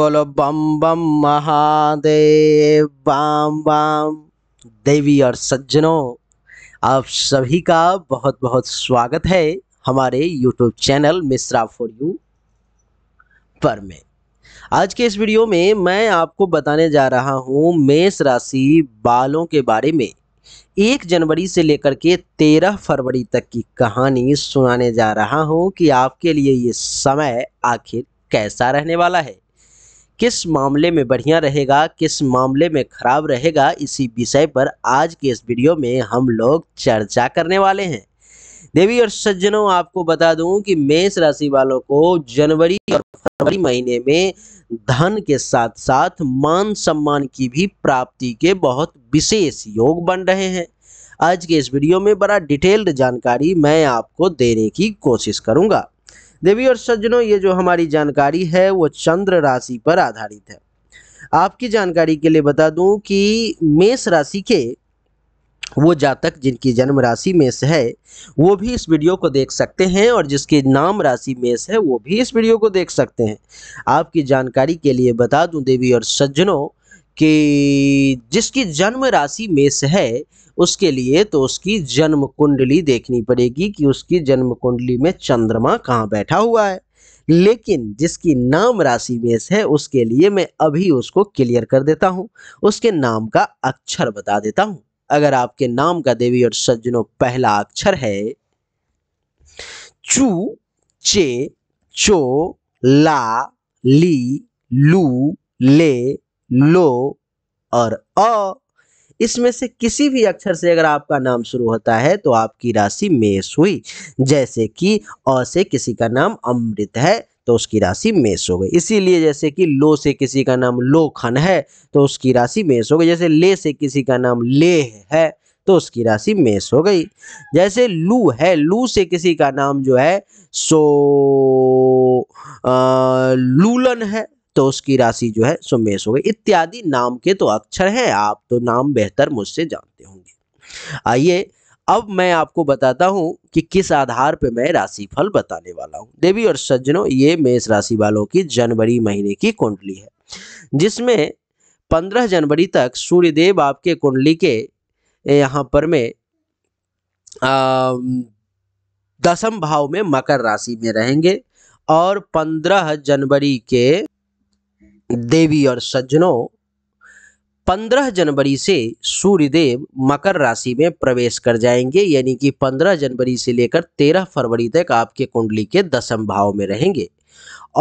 बोलो बम बम महादेव बम बम देवी और सज्जनों आप सभी का बहुत बहुत स्वागत है हमारे YouTube channel Mishra for you पर में आज के इस वीडियो में मैं आपको बताने जा रहा हूँ मेष राशि बालों के बारे में एक जनवरी से लेकर के तेरह फरवरी तक की कहानी सुनाने जा रहा हूँ कि आपके लिए ये समय आखिर कैसा रहने वाला है किस मामले में बढ़िया रहेगा किस मामले में खराब रहेगा इसी विषय पर आज के इस वीडियो में हम लोग चर्चा करने वाले हैं देवी और सज्जनों आपको बता दूं कि मेष राशि वालों को जनवरी और फरवरी महीने में धन के साथ साथ मान सम्मान की भी प्राप्ति के बहुत विशेष योग बन रहे हैं आज के इस वीडियो में बड़ा डिटेल्ड जानकारी मैं आपको देने की कोशिश करूंगा देवी और सज्जनों ये जो हमारी जानकारी है वो चंद्र राशि पर आधारित है आपकी जानकारी के लिए बता दूं कि मेष राशि के वो जातक जिनकी जन्म राशि मेष है वो भी इस वीडियो को देख सकते हैं और जिसकी नाम राशि मेष है वो भी इस वीडियो को देख सकते हैं आपकी जानकारी के लिए बता दूं देवी और सज्जनों कि जिसकी जन्म राशि मेष है उसके लिए तो उसकी जन्म कुंडली देखनी पड़ेगी कि उसकी जन्म कुंडली में चंद्रमा कहाँ बैठा हुआ है लेकिन जिसकी नाम राशि मेष है उसके लिए मैं अभी उसको क्लियर कर देता हूँ उसके नाम का अक्षर बता देता हूँ अगर आपके नाम का देवी और सज्जनों पहला अक्षर है चू चे चो ला ली लू ले लो और अ इसमें से किसी भी अक्षर से अगर आपका नाम शुरू होता है तो आपकी राशि मेष हुई जैसे कि अ से किसी का नाम अमृत है तो उसकी राशि मेष हो गई इसीलिए जैसे कि लो से किसी का नाम लोखन है तो उसकी राशि मेष हो गई जैसे ले से किसी का नाम लेह है तो उसकी राशि मेष हो गई जैसे लू है लू से किसी का नाम जो है सो आ, लूलन है तो उसकी राशि जो है सो मेष हो गई इत्यादि नाम के तो अक्षर हैं आप तो नाम बेहतर मुझसे जानते होंगे आइए अब मैं आपको बताता हूँ कि किस आधार पर मैं राशिफल बताने वाला हूँ देवी और सज्जनों ये मेष राशि वालों की जनवरी महीने की कुंडली है जिसमें 15 जनवरी तक सूर्यदेव आपके कुंडली के यहाँ पर में दसम भाव में मकर राशि में रहेंगे और 15 जनवरी के देवी और सज्जनों 15 जनवरी से सूर्यदेव मकर राशि में प्रवेश कर जाएंगे यानी कि 15 जनवरी से लेकर 13 फरवरी तक आपके कुंडली के दसम भाव में रहेंगे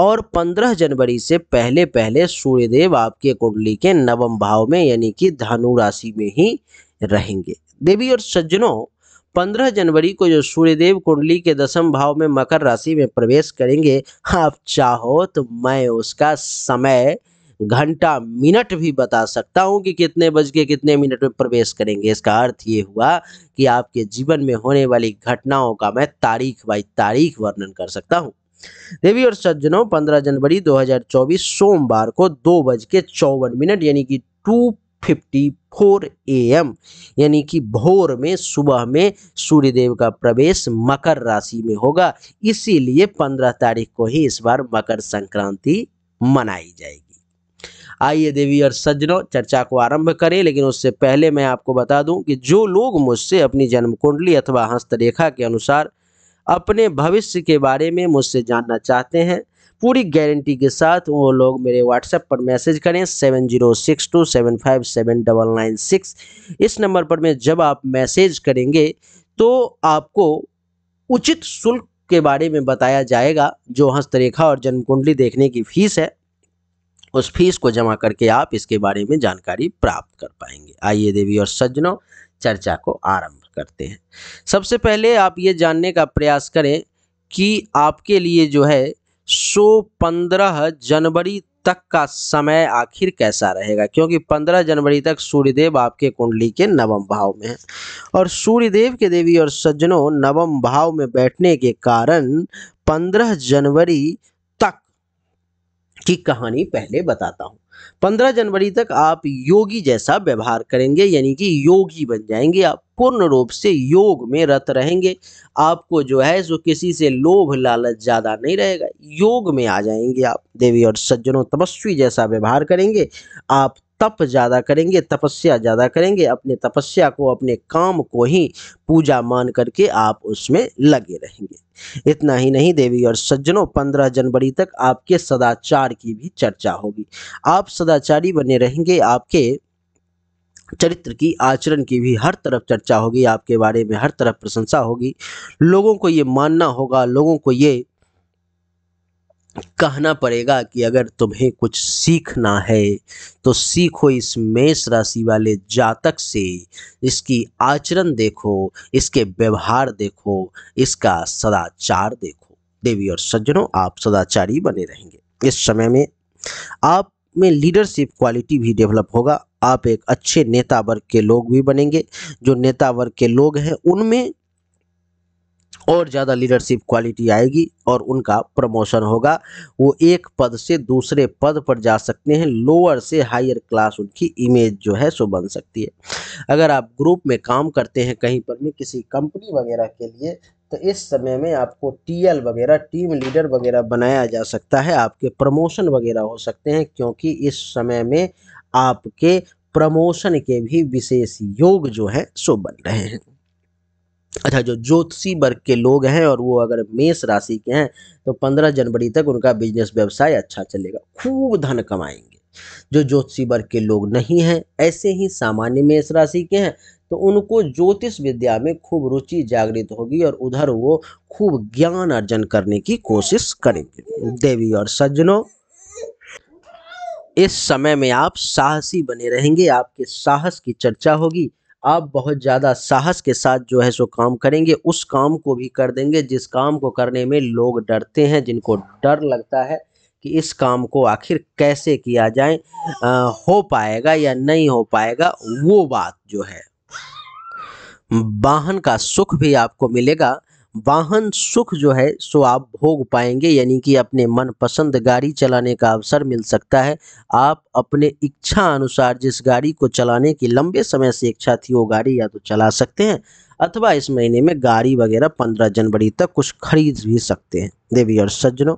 और 15 जनवरी से पहले पहले सूर्यदेव आपके कुंडली के नवम भाव में यानी कि धनु राशि में ही रहेंगे देवी और सज्जनों पंद्रह जनवरी को जो सूर्यदेव कुंडली के दशम भाव में मकर राशि में प्रवेश करेंगे आप चाहो तो मैं उसका समय घंटा मिनट भी बता सकता हूँ कि कितने बज के कितने मिनट में प्रवेश करेंगे इसका अर्थ ये हुआ कि आपके जीवन में होने वाली घटनाओं का मैं तारीख बाई तारीख वर्णन कर सकता हूँ देवी और सज्जनों 15 जनवरी 2024 सोमवार को दो बज के चौवन मिनट यानी कि two fifty four a m यानी कि भोर में सुबह में सूर्यदेव का प्रवेश मकर राशि में होगा इसीलिए पंद्रह तारीख को ही इस बार मकर संक्रांति मनाई जाएगी आइए देवी और सज्जनों चर्चा को आरंभ करें लेकिन उससे पहले मैं आपको बता दूं कि जो लोग मुझसे अपनी जन्म कुंडली अथवा हस्तरेखा के अनुसार अपने भविष्य के बारे में मुझसे जानना चाहते हैं पूरी गारंटी के साथ वो लोग मेरे व्हाट्सएप पर मैसेज करें seven zero six two seven five seven double nine six इस नंबर पर मैं जब आप मैसेज करेंगे तो आपको उचित शुल्क के बारे में बताया जाएगा जो हस्तरेखा और जन्म कुंडली देखने की फीस है उस फीस को जमा करके आप इसके बारे में जानकारी प्राप्त कर पाएंगे आइए देवी और सज्जनों चर्चा को आरंभ करते हैं सबसे पहले आप ये जानने का प्रयास करें कि आपके लिए जो है सो पंद्रह जनवरी तक का समय आखिर कैसा रहेगा क्योंकि पंद्रह जनवरी तक सूर्यदेव आपके कुंडली के नवम भाव में है और सूर्यदेव के देवी और सज्जनों नवम भाव में बैठने के कारण पंद्रह जनवरी तक की कहानी पहले बताता हूँ पंद्रह जनवरी तक आप योगी जैसा व्यवहार करेंगे यानी कि योगी बन जाएंगे आप पूर्ण रूप से योग में रत रहेंगे आपको जो है सो किसी से लोभ लालच ज़्यादा नहीं रहेगा योग में आ जाएंगे आप देवी और सज्जनों तपस्वी जैसा व्यवहार करेंगे आप तप ज़्यादा करेंगे तपस्या ज़्यादा करेंगे अपने तपस्या को अपने काम को ही पूजा मान करके आप उसमें लगे रहेंगे इतना ही नहीं देवी और सज्जनों पंद्रह जनवरी तक आपके सदाचार की भी चर्चा होगी आप सदाचारी बने रहेंगे आपके चरित्र की आचरण की भी हर तरफ चर्चा होगी आपके बारे में हर तरफ प्रशंसा होगी लोगों को ये मानना होगा लोगों को ये कहना पड़ेगा कि अगर तुम्हें कुछ सीखना है तो सीखो इस मेष राशि वाले जातक से इसकी आचरण देखो इसके व्यवहार देखो इसका सदाचार देखो देवी और सज्जनों आप सदाचारी बने रहेंगे इस समय में आप में लीडरशिप क्वालिटी भी डेवलप होगा आप एक अच्छे नेता वर्ग के लोग भी बनेंगे जो नेता वर्ग के लोग हैं उनमें और ज़्यादा लीडरशिप क्वालिटी आएगी और उनका प्रमोशन होगा वो एक पद से दूसरे पद पर जा सकते हैं लोअर से हायर क्लास उनकी इमेज जो है सो बन सकती है अगर आप ग्रुप में काम करते हैं कहीं पर भी किसी कंपनी वगैरह के लिए तो इस समय में आपको टीएल वगैरह टीम लीडर वगैरह बनाया जा सकता है आपके प्रमोशन वगैरह हो सकते हैं क्योंकि इस समय में आपके प्रमोशन के भी विशेष योग जो है सो बन रहे हैं अच्छा जो ज्योतिषी वर्ग के लोग हैं और वो अगर मेष राशि के हैं तो 15 जनवरी तक उनका बिजनेस व्यवसाय अच्छा चलेगा खूब धन कमाएंगे जो ज्योतिषी वर्ग के लोग नहीं हैं ऐसे ही सामान्य मेष राशि के हैं तो उनको ज्योतिष विद्या में खूब रुचि जागृत होगी और उधर वो खूब ज्ञान अर्जन करने की कोशिश करेंगे देवी और सज्जनों इस समय में आप साहसी बने रहेंगे आपके साहस की चर्चा होगी आप बहुत ज़्यादा साहस के साथ जो है सो काम करेंगे उस काम को भी कर देंगे जिस काम को करने में लोग डरते हैं जिनको डर लगता है कि इस काम को आखिर कैसे किया जाए आ, हो पाएगा या नहीं हो पाएगा वो बात जो है वाहन का सुख भी आपको मिलेगा वाहन सुख जो है सो आप भोग पाएंगे यानी कि अपने मनपसंद गाड़ी चलाने का अवसर मिल सकता है आप अपने इच्छा अनुसार जिस गाड़ी को चलाने की लंबे समय से इच्छा थी वो गाड़ी या तो चला सकते हैं अथवा इस महीने में गाड़ी वगैरह पंद्रह जनवरी तक कुछ खरीद भी सकते हैं देवी और सज्जनों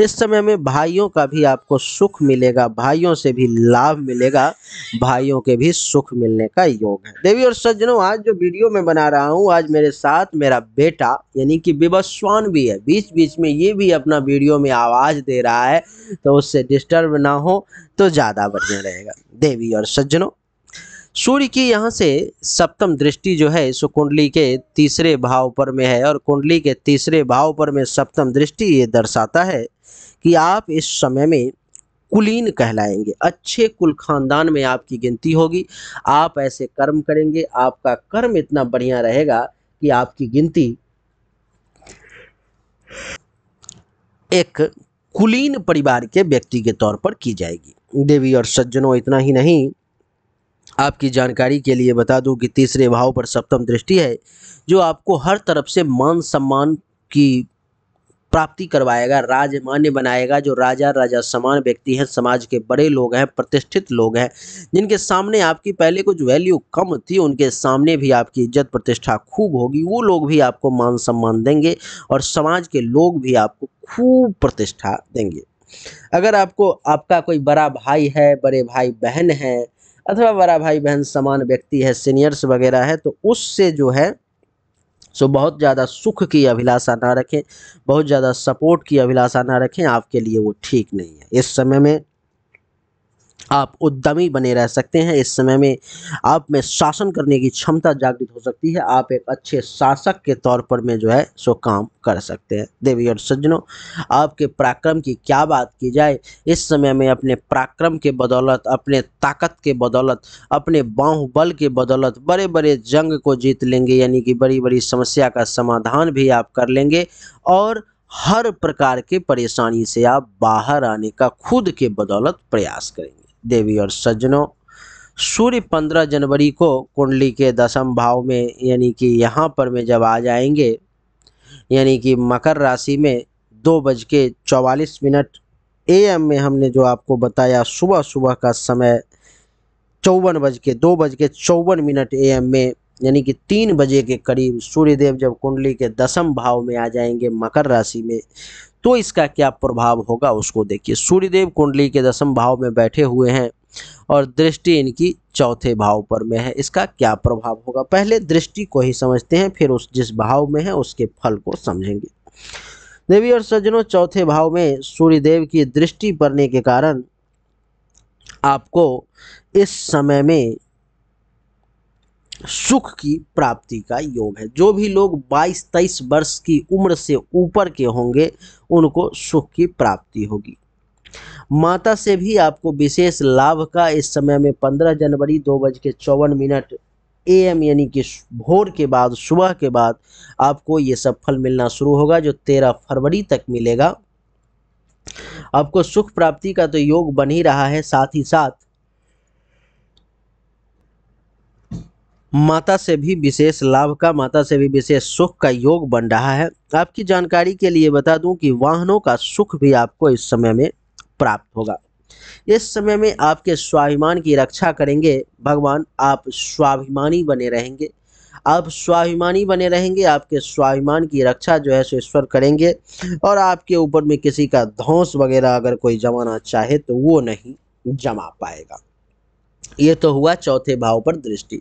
इस समय में भाइयों का भी आपको सुख मिलेगा भाइयों से भी लाभ मिलेगा भाइयों के भी सुख मिलने का योग है देवी और सज्जनों आज जो वीडियो में बना रहा हूँ आज मेरे साथ मेरा बेटा यानी कि विवस्वान भी है बीच बीच में ये भी अपना वीडियो में आवाज़ दे रहा है तो उससे डिस्टर्ब ना हो तो ज़्यादा बढ़िया रहेगा देवी और सज्जनों सूर्य की यहाँ से सप्तम दृष्टि जो है सो कुंडली के तीसरे भाव पर में है और कुंडली के तीसरे भाव पर में सप्तम दृष्टि ये दर्शाता है कि आप इस समय में कुलीन कहलाएंगे अच्छे कुल खानदान में आपकी गिनती होगी आप ऐसे कर्म करेंगे आपका कर्म इतना बढ़िया रहेगा कि आपकी गिनती एक कुलीन परिवार के व्यक्ति के तौर पर की जाएगी देवी और सज्जनों इतना ही नहीं आपकी जानकारी के लिए बता दूं कि तीसरे भाव पर सप्तम दृष्टि है जो आपको हर तरफ से मान सम्मान की प्राप्ति करवाएगा राजमान्य मान्य बनाएगा जो राजा राजा समान व्यक्ति हैं समाज के बड़े लोग हैं प्रतिष्ठित लोग हैं जिनके सामने आपकी पहले कुछ वैल्यू कम थी उनके सामने भी आपकी इज्जत प्रतिष्ठा खूब होगी वो लोग भी आपको मान सम्मान देंगे और समाज के लोग भी आपको खूब प्रतिष्ठा देंगे अगर आपको आपका कोई बड़ा भाई है बड़े भाई बहन है अथवा बड़ा भाई बहन समान व्यक्ति है सीनियर्स वगैरह है तो उससे जो है सो बहुत ज़्यादा सुख की अभिलाषा ना रखें बहुत ज़्यादा सपोर्ट की अभिलाषा ना रखें आपके लिए वो ठीक नहीं है इस समय में आप उद्यमी बने रह सकते हैं इस समय में आप में शासन करने की क्षमता जागृत हो सकती है आप एक अच्छे शासक के तौर पर में जो है सो काम कर सकते हैं देवी और सज्जनों आपके पराक्रम की क्या बात की जाए इस समय में अपने पराक्रम के बदौलत अपने ताकत के बदौलत अपने बाहुबल के बदौलत बड़े बड़े जंग को जीत लेंगे यानी कि बड़ी बड़ी समस्या का समाधान भी आप कर लेंगे और हर प्रकार के परेशानी से आप बाहर आने का खुद के बदौलत प्रयास करेंगे देवी और सज्जनों सूर्य 15 जनवरी को कुंडली के दशम भाव में यानी कि यहाँ पर में जब आ जाएंगे यानी कि मकर राशि में दो बज के चौवालीस मिनट ए में हमने जो आपको बताया सुबह सुबह का समय चौवन बज के दो बज के चौवन मिनट ए में यानी कि तीन बजे के करीब सूर्यदेव जब कुंडली के दसम भाव में आ जाएंगे मकर राशि में तो इसका क्या प्रभाव होगा उसको देखिए सूर्यदेव कुंडली के दशम भाव में बैठे हुए हैं और दृष्टि इनकी चौथे भाव पर में है इसका क्या प्रभाव होगा पहले दृष्टि को ही समझते हैं फिर उस जिस भाव में है उसके फल को समझेंगे देवी और सज्जनों चौथे भाव में सूर्यदेव की दृष्टि पड़ने के कारण आपको इस समय में सुख की प्राप्ति का योग है जो भी लोग 22-23 वर्ष की उम्र से ऊपर के होंगे उनको सुख की प्राप्ति होगी माता से भी आपको विशेष लाभ का इस समय में 15 जनवरी दो बज के चौवन मिनट ए एम यानी कि भोर के बाद सुबह के बाद आपको ये सब फल मिलना शुरू होगा जो 13 फरवरी तक मिलेगा आपको सुख प्राप्ति का तो योग बन ही रहा है साथ ही साथ माता से भी विशेष लाभ का माता से भी विशेष सुख का योग बन रहा है आपकी जानकारी के लिए बता दूं कि वाहनों का सुख भी आपको इस समय में प्राप्त होगा इस समय में आपके स्वाभिमान की रक्षा करेंगे भगवान आप स्वाभिमानी बने रहेंगे आप स्वाभिमानी बने रहेंगे आपके स्वाभिमान की रक्षा जो है सो ईश्वर करेंगे और आपके ऊपर में किसी का धौंस वगैरह अगर कोई जमाना चाहे तो वो नहीं जमा पाएगा ये तो हुआ चौथे भाव पर दृष्टि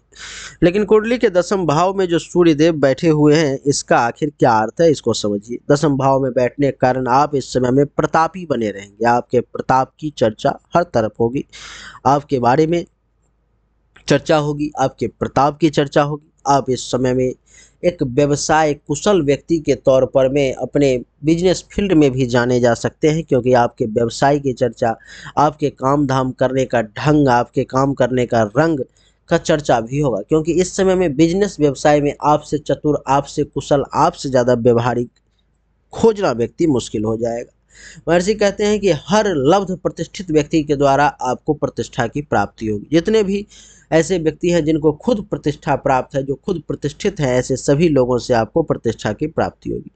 लेकिन कुंडली के दसम भाव में जो सूर्य देव बैठे हुए हैं इसका आखिर क्या अर्थ है इसको समझिए दसम भाव में बैठने के कारण आप इस समय में प्रतापी बने रहेंगे आपके प्रताप की चर्चा हर तरफ होगी आपके बारे में चर्चा होगी आपके प्रताप की चर्चा होगी आप इस समय में एक व्यवसाय कुशल व्यक्ति के तौर पर में अपने बिजनेस फील्ड में भी जाने जा सकते हैं क्योंकि आपके व्यवसाय की चर्चा आपके काम धाम करने का ढंग आपके काम करने का रंग का चर्चा भी होगा क्योंकि इस समय में बिजनेस व्यवसाय में आपसे चतुर आपसे कुशल आपसे ज़्यादा व्यवहारिक खोजना व्यक्ति मुश्किल हो जाएगा महर्षि कहते हैं कि हर लब्ध प्रतिष्ठित व्यक्ति के द्वारा आपको प्रतिष्ठा की प्राप्ति होगी जितने भी ऐसे व्यक्ति हैं जिनको खुद प्रतिष्ठा प्राप्त है जो खुद प्रतिष्ठित हैं ऐसे सभी लोगों से आपको प्रतिष्ठा की प्राप्ति होगी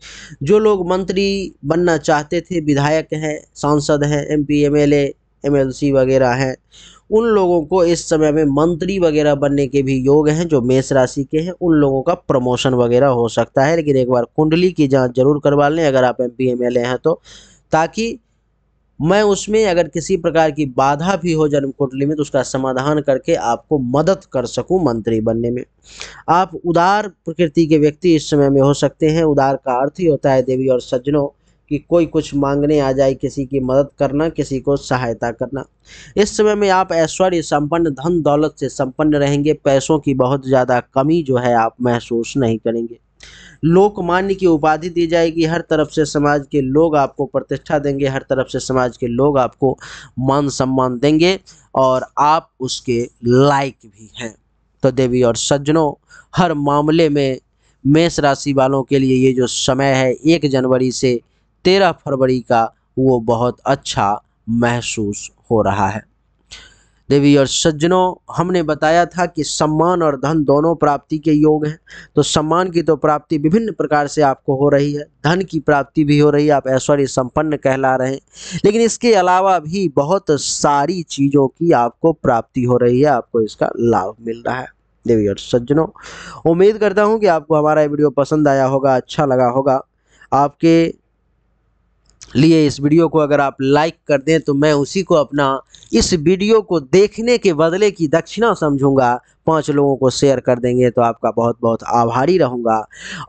जो लोग मंत्री बनना चाहते थे विधायक हैं सांसद हैं एम पी एम एल वगैरह हैं उन लोगों को इस समय में मंत्री वगैरह बनने के भी योग हैं जो मेष राशि के हैं उन लोगों का प्रमोशन वगैरह हो सकता है लेकिन एक बार कुंडली की जांच जरूर करवा लें अगर आप एम पी एम एल हैं तो ताकि मैं उसमें अगर किसी प्रकार की बाधा भी हो जन्म कुंडली में तो उसका समाधान करके आपको मदद कर सकूं मंत्री बनने में आप उदार प्रकृति के व्यक्ति इस समय में हो सकते हैं उदार का अर्थ ही होता है देवी और सज्जनों कि कोई कुछ मांगने आ जाए किसी की मदद करना किसी को सहायता करना इस समय में आप ऐश्वर्य संपन्न धन दौलत से संपन्न रहेंगे पैसों की बहुत ज़्यादा कमी जो है आप महसूस नहीं करेंगे लोकमान्य की उपाधि दी जाएगी हर तरफ से समाज के लोग आपको प्रतिष्ठा देंगे हर तरफ से समाज के लोग आपको मान सम्मान देंगे और आप उसके लायक भी हैं तो देवी और सज्जनों हर मामले में मेष राशि वालों के लिए ये जो समय है एक जनवरी से तेरह फरवरी का वो बहुत अच्छा महसूस हो रहा है देवी और सज्जनों हमने बताया था कि सम्मान और धन दोनों प्राप्ति के योग हैं तो सम्मान की तो प्राप्ति विभिन्न प्रकार से आपको हो रही है धन की प्राप्ति भी हो रही है आप ऐश्वर्य संपन्न कहला रहे हैं लेकिन इसके अलावा भी बहुत सारी चीज़ों की आपको प्राप्ति हो रही है आपको इसका लाभ मिल रहा है देवी और सज्जनों उम्मीद करता हूँ कि आपको हमारा ये वीडियो पसंद आया होगा अच्छा लगा होगा आपके लिए इस वीडियो को अगर आप लाइक कर दें तो मैं उसी को अपना इस वीडियो को देखने के बदले की दक्षिणा समझूंगा पाँच लोगों को शेयर कर देंगे तो आपका बहुत बहुत आभारी रहूँगा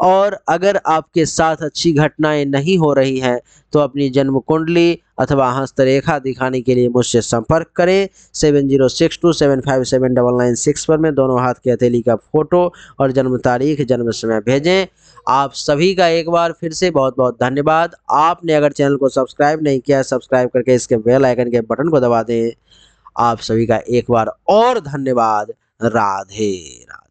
और अगर आपके साथ अच्छी घटनाएं नहीं हो रही हैं तो अपनी जन्म कुंडली अथवा हस्तरेखा दिखाने के लिए मुझसे संपर्क करें seven zero six two seven five seven double nine six पर मैं दोनों हाथ की हथेली का फ़ोटो और जन्म तारीख जन्म समय भेजें आप सभी का एक बार फिर से बहुत बहुत धन्यवाद आपने अगर चैनल को सब्सक्राइब नहीं किया सब्सक्राइब करके इसके बेल आइकन के बटन को दबा दें आप सभी का एक बार और धन्यवाद राधे राधे